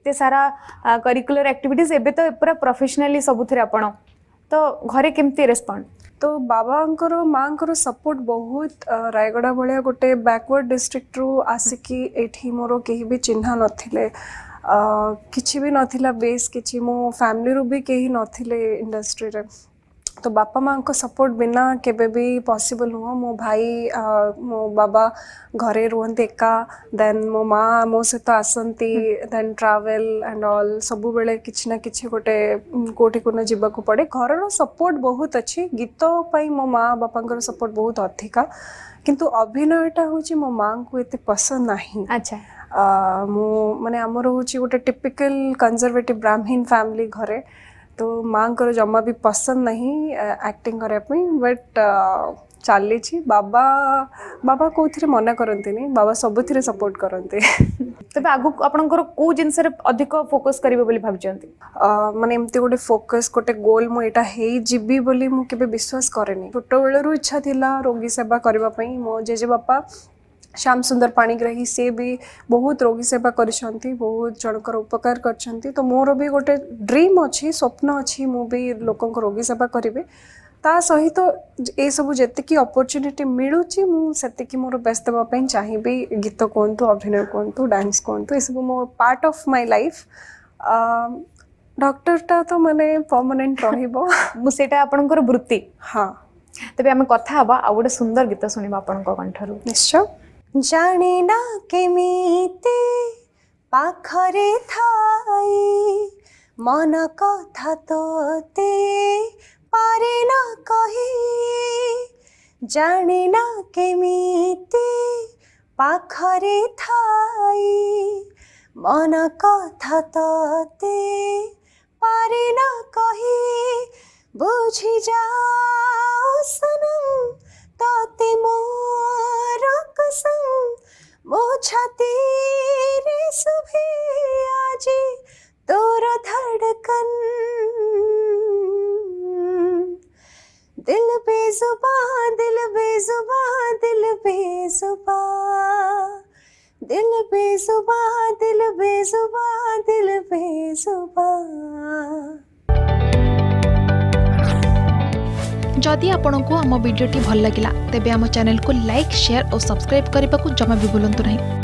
एते सारा curricular activities एबे तो पूरा प्रोफेशनली सबुथरे आपण तो घरे केमती रिस्पोंड तो बाबाकर माँ को सपोर्ट बहुत रायगढ़ भाया गोटे बैकवर्ड डिस्ट्रिक्ट रू आसिकी मोर कहीं भी चिन्ह नथिले कि भी नथिला बेस किसी मो फैमिली रू भी कहीं नथिले इंडस्ट्री रे तो बापा माँ को सपोर्ट बिना के भी नुह मो भाई आ, मो बाबा घरे रुहंती एका दे मो माँ मो सहित तो आसती दे ट्रावेल एंड अल सब बेले किसी ना कि गोटे कौटी कौन जावाक पड़े घर सपोर्ट बहुत अच्छी गीत मो माँ बापा सपोर्ट बहुत अधिका କିନ୍ତୁ ଅଭିନୟଟା ହେଉଛି ମୋ ମାଆଙ୍କୁ ଏତେ ପସନ୍ଦ ନାହିଁ ଆଚ୍ଛା ମୁଁ ମାନେ ଆମର ହେଉଛି ଗୋଟେ ଟିପିକାଲ କନଜରଭେଟିଭ୍ ବ୍ରାହ୍ମୀନ୍ ଫ୍ୟାମିଲି ଘରେ तो ମାଆଙ୍କର ଜମା ବି ପସନ୍ଦ ନାହିଁ ଆକ୍ଟିଂ କରିବା ପାଇଁ ବଟ୍ ଚାଲିଛି ବାବା ବାବା କେଉଁଥିରେ ମନା କରନ୍ତିନି ବାବା ସବୁଥିରେ ସପୋର୍ଟ କରନ୍ତି ତେବେ ଆଗକୁ ଆପଣଙ୍କର କେଉଁ ଜିନିଷରେ ଅଧିକ ଫୋକସ୍ କରିବେ ବୋଲି ଭାବିଛନ୍ତି ମାନେ ଏମିତି ଗୋଟେ ଫୋକସ୍ ଗୋଟେ ଗୋଲ୍ ମୁଁ ଏଇଟା ହେଇଯିବି ବୋଲି ମୁଁ କେବେ ବିଶ୍ୱାସ କରେନି ଛୋଟବେଳରୁ ଇଚ୍ଛା ଥିଲା ରୋଗୀ ସେବା କରିବା ପାଇଁ ମୋ ଜେଜେବାପା श्याम सुंदर पाणीग्राही से भी बहुत रोगी सेवा कर बहुत जनकर उपकार कर तो मोर भी गोटे ड्रीम अच्छी स्वप्न अच्छी मुझे लोक रोगी सेवा करी ता सहित तो ये सब जी अपरच्युनिटी मिलूँ मुझे मोर व्यस्त होगापी चाहिए गीत कहतु अभिनय कहतु डांस कहतु ये सब मो पार्ट अफ माई लाइफ डक्टरटा तो मैंने परमानेंट रहा आप वृत्ति हाँ तेज कथा आ गए सुंदर गीत शुणा आपण निश्चय जाने ना के मीते पाखरे थाई मन कथा तोते पारे ना कही जाने ना के मीते पाखरे थाई मन कथा तोते पारे ना कही बुझी जा तेरे सुबह आजे तो धड़कन दिल बेजुबा दिल बेजुबा दिल बेजुबा दिल बेजुबा दिल बेजुबा दिल बेजुबा जदि आपण को आम भिडी भल लगा तेब आम को लाइक शेयर और सब्सक्राइब करने को जमा भी बुलां नहीं